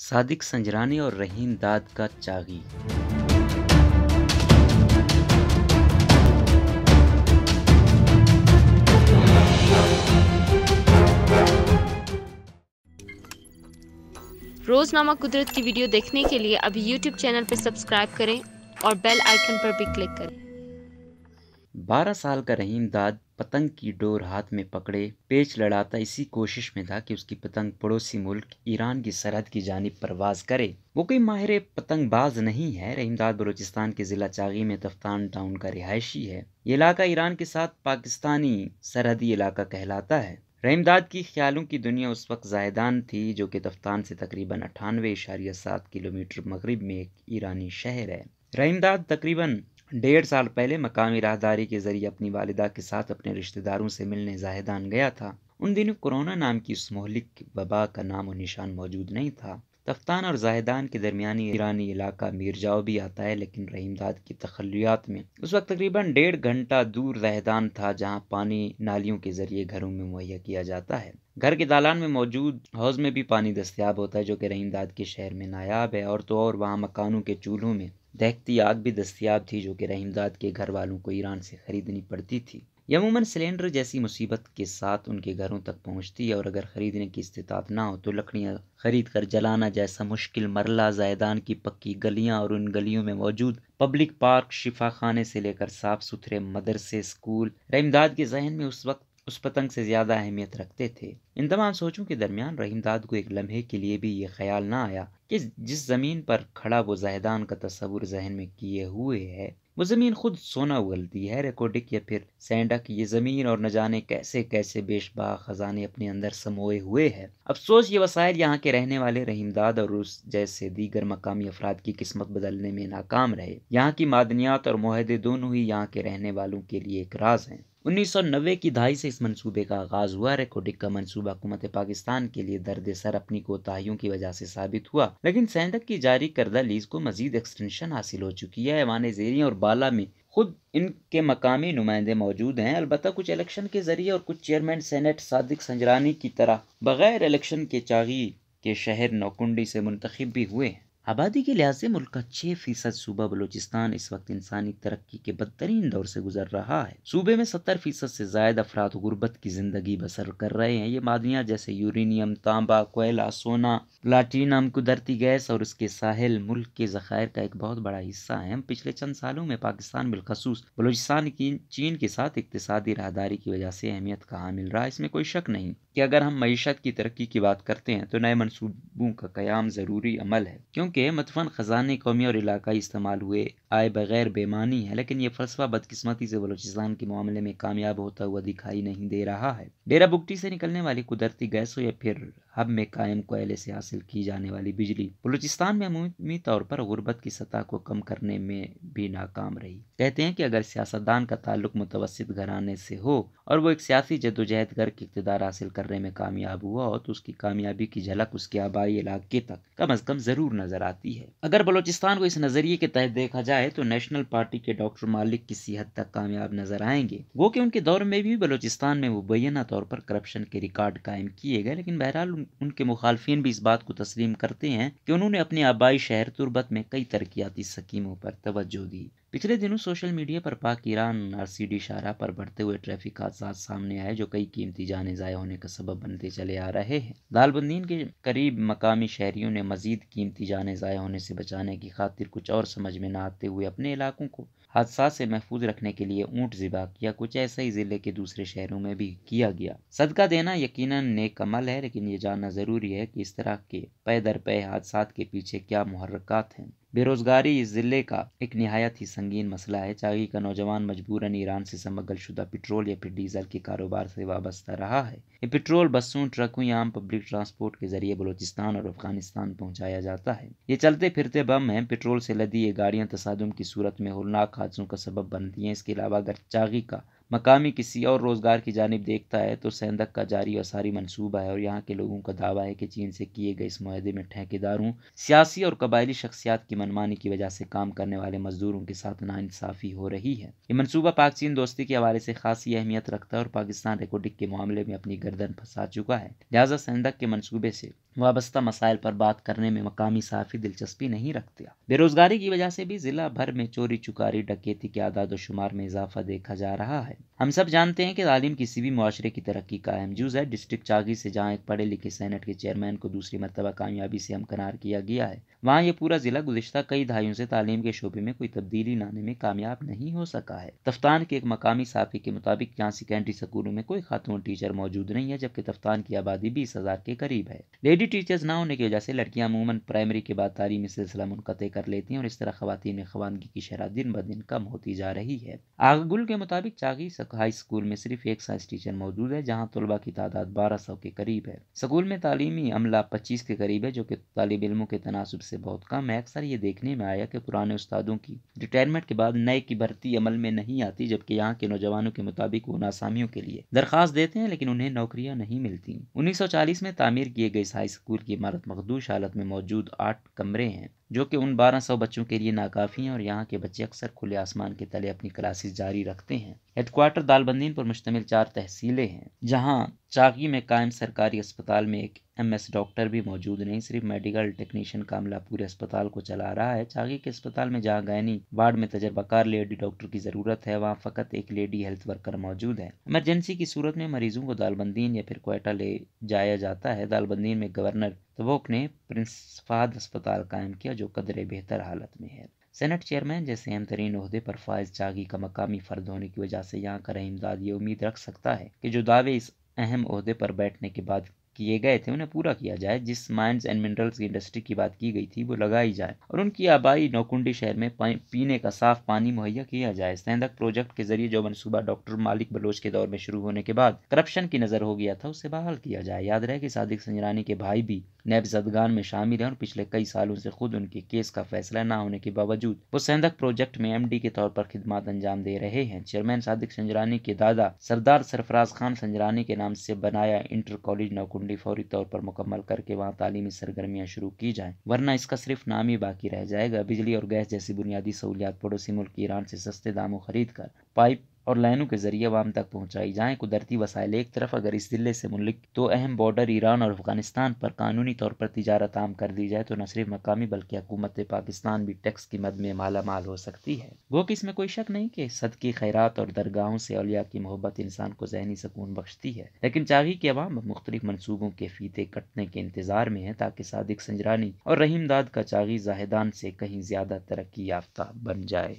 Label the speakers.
Speaker 1: सादिक संजरानी और रहीम दाद का चागी रोजनामा कुदरत की वीडियो देखने के लिए अभी YouTube चैनल पर सब्सक्राइब करें और बेल आइकन पर भी क्लिक करें 12 साल का रहीम दाद पतंग की डोर हाथ में पकड़े पेच लड़ाता इसी कोशिश में था कि उसकी पतंग पड़ोसी मुल्क ईरान की सरहद की जानब परवाज करे वो कोई माहिर पतंगबाज नहीं है रहीमदाद बलोचिस्तान के ज़िला चागी में तफ्तान टाउन का रिहायशी है ये इलाका ईरान के साथ पाकिस्तानी सरहदी इलाका कहलाता है रहीमदाद की ख्यालों की दुनिया उस वक्त जायदान थी जो कि तफ्तान से तकरीबन अठानवे इशारिया सात किलोमीटर मगरब में एक ईरानी शहर है रहीमदाद तकरीबन डेढ़ साल पहले मकामी राहदारी के ज़रिए अपनी वालिदा के साथ अपने रिश्तेदारों से मिलने जाहिदान गया था उन दिनों कोरोना नाम की इस मोहलिक वबा का नाम और निशान मौजूद नहीं था तफ्तान और जाहिदान के दरमियानी ईरानी इलाका मीरजाओ भी आता है लेकिन रहीमदाद की तखलियात में उस वक्त तकरीबन डेढ़ घंटा दूर जाहिदान था जहाँ पानी नालियों के जरिए घरों में मुहैया किया जाता है घर के दालान में मौजूद हौज में भी पानी दस्तियाब होता है जो कि रहीमदाद के शहर में नायाब है और तो और वहाँ मकानों के चूल्हों में दहकती आग भी दस्तियाब थी जो कि रहीमदाद के घर वालों को ईरान से ख़रीदनी पड़ती थी यमूमन अमूमन सिलेंडर जैसी मुसीबत के साथ उनके घरों तक पहुंचती है और अगर ख़रीदने की इस्तात ना हो तो लकड़ियाँ खरीद कर जलाना जैसा मुश्किल मरला जायदान की पक्की गलियाँ और उन गलियों में मौजूद पब्लिक पार्क शिफा खाने से लेकर साफ़ सुथरे मदरसे स्कूल रहीमदाद के जहन में उस वक्त उस पतंग से ज़्यादा अहमियत रखते थे इन तमाम सोचों के दरमियान रहीमदाद को एक लम्हे के लिए भी ये ख्याल ना आया कि जिस ज़मीन पर खड़ा वो जहदान का तस्वुर जहन में किए हुए है वो ज़मीन खुद सोना उगलती है रेकोडिक या फिर सैंडक ये ज़मीन और न जाने कैसे कैसे बेशबा ख़जाने अपने अंदर समोए हुए है अफसोस ये वसायल यहाँ के रहने वाले रहीमदाद और रूस जैसे दीगर मकामी अफराद की किस्मत बदलने में नाकाम रहे यहाँ की मादनियात और माहदे दोनों ही यहाँ के रहने वालों के लिए एक राज हैं 1990 की दहाई से इस मंसूबे का आगाज़ हुआ रेकोडिक का मंसूबा हुकूमत पाकिस्तान के लिए दर्द सर अपनी कोताहियों की वजह से साबित हुआ लेकिन सैंडक की जारी करदा लीज को मजीद एक्सटेंशन हासिल हो चुकी है ऐवान जेरी और बाला में खुद इनके मकामी नुमाइंदे मौजूद हैं अलबत् कुछ इलेक्शन के जरिए और कुछ चेयरमैन सेनेट सादिक संजरानी की तरह बगैर इलेक्शन के चागी के शहर नौकुंडी से मुंतखब भी हुए हैं आबादी के लिहाज से मुल्क का छह फीसद सूबा बलोचिस्तान इस वक्त इंसानी तरक्की के बदतरीन दौर से गुजर रहा है सूबे में सत्तर फीसद से ज्यादा अफराद गुर्बत की जिंदगी बसर कर रहे हैं ये मादनियाँ जैसे यूरेनियम तांबा कोयला सोना प्लाटीनम कुदरती गैस और उसके साहिल मुल्क के जखायर का एक बहुत बड़ा हिस्सा है हम पिछले चंद सालों में पाकिस्तान बिलखसूस बलोचिस्तान की चीन के साथ इकतदी राहदारी की वजह से अहमियत का हामिल रहा इसमें कोई शक नहीं कि अगर हम मीशत की तरक्की की बात करते हैं तो नए मनसूबों का क्याम ज़रूरी अमल है क्योंकि मतफन ख़जाने कौमी और इलाकाई इस्तेमाल हुए आए बगैर बेमानी है लेकिन यह फलसफा बदकस्मती से बलोचिस्तान के मामले में कामयाब होता हुआ दिखाई नहीं दे रहा है डेरा बुगटी से निकलने वाली कुदरती गैसों या फिर हब में कायम कोयले से हासिल की जाने वाली बिजली बलूचिस्तान में अमूमी तौर पर गुर्बत की सतह को कम करने में भी नाकाम रही कहते हैं कि अगर सियासतदान का ताल्लुक मुतवसत घराने से हो और वो एक सियासी जदोजहद करके इकतदार हासिल करने में कामयाब हुआ हो तो उसकी कामयाबी की झलक उसके आबाई इलाके तक कम अज कम जरूर नजर आती है अगर बलोचिस्तान को इस नजरिए के तहत देखा जाए तो नेशनल पार्टी के डॉक्टर मालिक किसी हद तक कामयाब नजर आएंगे वो कि उनके दौर में भी बलोचिस्तान में मुबैना तौर पर करप्शन के रिकॉर्ड कायम किए गए लेकिन बहरहाल उनके मुखालफन भी इस बात को तस्लीम करते हैं कि उन्होंने अपने आबाई शहर तुरबत में कई तरक्याती स्कीमों पर तोज्जो दी पिछले दिनों सोशल मीडिया पर पाक ईरान डी शाहरा पर बढ़ते हुए ट्रैफिक हादसा सामने आए जो कई कीमती जाने ज़ाय होने का सबब बनते चले आ रहे हैं दालबंदीन के करीब मकामी शहरियों ने मजीद कीमती जाने ज़ाय होने से बचाने की खातिर कुछ और समझ में न आते हुए अपने इलाकों को हादसा से महफूज रखने के लिए ऊँट ज़िबा किया कुछ ऐसा ही ज़िले के दूसरे शहरों में भी किया गया सदका देना यकीन नेक अमल है लेकिन ये जानना ज़रूरी है कि इस तरह के पे दर पै हादसा के पीछे क्या मुहरक हैं बेरोजगारी इस ज़िले का एक नहायत ही संगीन मसला है चागी का नौजवान मजबूरन ईरान से शुदा पेट्रोल या फिर डीजल के कारोबार से वाबस्ता रहा है ये पेट्रोल बसों ट्रकों या आम पब्लिक ट्रांसपोर्ट के जरिए बलोचिस्तान और अफगानिस्तान पहुँचाया जाता है ये चलते फिरते बम है पेट्रोल से लदी ये गाड़ियाँ तसादम की सूरत में होलनाक हादसों का सबब बनती हैं इसके अलावा अगर चागी का मकामी किसी और रोज़गार की जानब देखता है तो सेंदक का जारी और सारी मनसूबा है और यहाँ के लोगों का दावा है कि चीन से किए गए इस माहे में ठेकेदारों सियासी और कबायली शख्सियात की मनमानी की वजह से काम करने वाले मजदूरों के साथ नासाफी हो रही है ये मनसूबा पाक चीन दोस्ती के हवाले से खासी अहमियत रखता है और पाकिस्तान रिकॉर्डिक के मामले में अपनी गर्दन फंसा चुका है लिहाजा सेंदक के मनसूबे से वाबस्ता मसाइल पर बात करने में मकामी साफी दिलचस्पी नहीं रखते बेरोजगारी की वजह से भी जिला भर में चोरी चुकारी डकैती के आदाद शुमार में इजाफा देखा जा रहा है हम सब जानते हैं कि तालीम किसी भी माशरे की तरक्की का अहम जूज है डिस्ट्रिक्ट चागी से जहाँ एक पढ़े लिखे सेनेट के चेयरमैन को दूसरी मरतबा कामयाबी से हमकनार किया गया है वहाँ ये पूरा जिला गुजशत कई दहाइयों से तालीम के शोबे में कोई तब्दीली लाने में कामयाब नहीं हो सका है तफ्तान के एक मकामी साफी के मुताबिक यहाँ सेकेंडरी स्कूलों में कोई खातून टीचर मौजूद नहीं है जबकि तफ्तान की आबादी बीस हजार के करीब है लेडी टीचर्स ना होने की वजह से लड़कियाँ अमूमन प्राइमरी के बाद तालीमी सिलसिला मुनक़ कर लेती हैं और इस तरह में खवानगी की शराब दिन ब दिन कम होती जा रही है आगुल के मुताबिक चागी हाई स्कूल में सिर्फ एक साइंस टीचर मौजूद है जहाँ तलबा की तादाद बारह सौ के करीब है स्कूल में तालीमी अमला पच्चीस के करीब है जो कि तालब इलमों के तनासब से बहुत कम है अक्सर ये देखने में आया कि पुराने उस्तादों की रिटायरमेंट के बाद नए की भर्ती अमल में नहीं आती जबकि यहाँ के नौजवानों के मुताबिक वो नासामियों के लिए दरख्वास्त देते हैं लेकिन उन्हें नौकरियाँ नहीं मिलती उन्नीस सौ चालीस में तामीर किए गए हाई स्कूल की इमारत मखदूश हालत में मौजूद आठ कमरे हैं जो कि उन 1200 बच्चों के लिए नाकाफ़ी हैं और यहाँ के बच्चे अक्सर खुले आसमान के तले अपनी क्लासेस जारी रखते हैं हेडक्वार्टर दालबंदीन पर मुश्तमिल चार तहसीलें हैं जहाँ चाकी में कायम सरकारी अस्पताल में एक एम एस डॉक्टर भी मौजूद नहीं सिर्फ मेडिकल टेक्नीशियन कामला पूरे अस्पताल को चला रहा है चाकी के अस्पताल में जहाँ गायनी वार्ड में तजर्बाकार लेडी डॉक्टर की ज़रूरत है वहाँ फ़कत एक लेडी हेल्थ वर्कर मौजूद है इमरजेंसी की सूरत में मरीजों को दालबंदीन या फिर कोयटा ले जाया जाता है दालबंदीन में गवर्नर स्वोक तो ने प्रिंस फाद अस्पताल कायम किया जो कदरे बेहतर हालत में है सेनेट चेयरमैन जैसे अहम तरीन अहदे पर फायज जागी का मकामी फर्द होने की वजह से यहाँ का रहमदाद ये उम्मीद रख सकता है कि जो दावे इस अहम अहदे पर बैठने के बाद किए गए थे उन्हें पूरा किया जाए जिस माइंस एंड मिनरल्स की इंडस्ट्री की बात की गई थी वो लगाई जाए और उनकी आबाई नौकुंडी शहर में पीने का साफ पानी मुहैया किया जाए सैंदक प्रोजेक्ट के जरिए जो मनसूबा डॉक्टर मालिक बलोच के दौर में शुरू होने के बाद करप्शन की नज़र हो गया था उसे बहाल किया जाए याद रहे कि सादिक संजरानी के भाई भी नैब जदगान में शामिल हैं और पिछले कई सालों से खुद उनके केस का फैसला न होने के बावजूद वो सेंधक प्रोजेक्ट में एमडी के तौर पर खिदमत अंजाम दे रहे हैं चेयरमैन सादिक संजरानी के दादा सरदार सरफराज खान संजरानी के नाम से बनाया इंटर कॉलेज नौकुंडी फौरी तौर पर मुकम्मल करके वहाँ तालीमी सरगर्मियाँ शुरू की जाए वरना इसका सिर्फ नाम ही बाकी रह जाएगा बिजली और गैस जैसी बुनियादी सहूलियात पड़ोसी मुल्क ईरान से सस्ते दामों खरीद कर पाइप और लाइनों के जरिए वाम तक पहुंचाई जाए कुदरती वसाइल एक तरफ अगर इस जिले से मुल्क तो अहम बॉर्डर ईरान और अफगानिस्तान पर कानूनी तौर पर तजारत आम कर दी जाए तो न सिर्फ मकामी बल्कि हुकूमत पाकिस्तान भी टैक्स की मद में मालामाल हो सकती है वो कि इसमें कोई शक नहीं कि सदकी खैरात और दरगाहों से अलिया की मोहब्बत इंसान को जहनी सकून बख्शती है लेकिन चागी की अवाम मुख्तलिफ मनसूबों के फीते कटने के इंतजार में है ताकि सादिक संजरानी और रहीमदाद का चागी जाहिदान से कहीं ज्यादा तरक्की याफ्ता बन जाए